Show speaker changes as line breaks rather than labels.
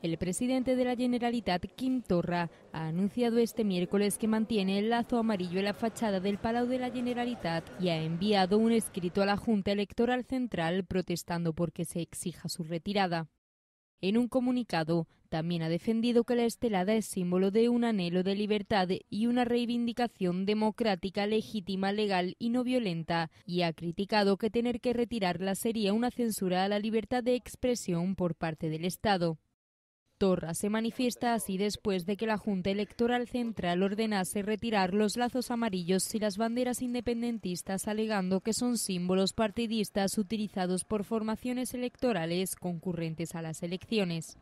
El presidente de la Generalitat, Quim Torra, ha anunciado este miércoles que mantiene el lazo amarillo en la fachada del Palau de la Generalitat y ha enviado un escrito a la Junta Electoral Central protestando porque se exija su retirada. En un comunicado, también ha defendido que la estelada es símbolo de un anhelo de libertad y una reivindicación democrática, legítima, legal y no violenta, y ha criticado que tener que retirarla sería una censura a la libertad de expresión por parte del Estado. Torra se manifiesta así después de que la Junta Electoral Central ordenase retirar los lazos amarillos y las banderas independentistas, alegando que son símbolos partidistas utilizados por formaciones electorales concurrentes a las elecciones.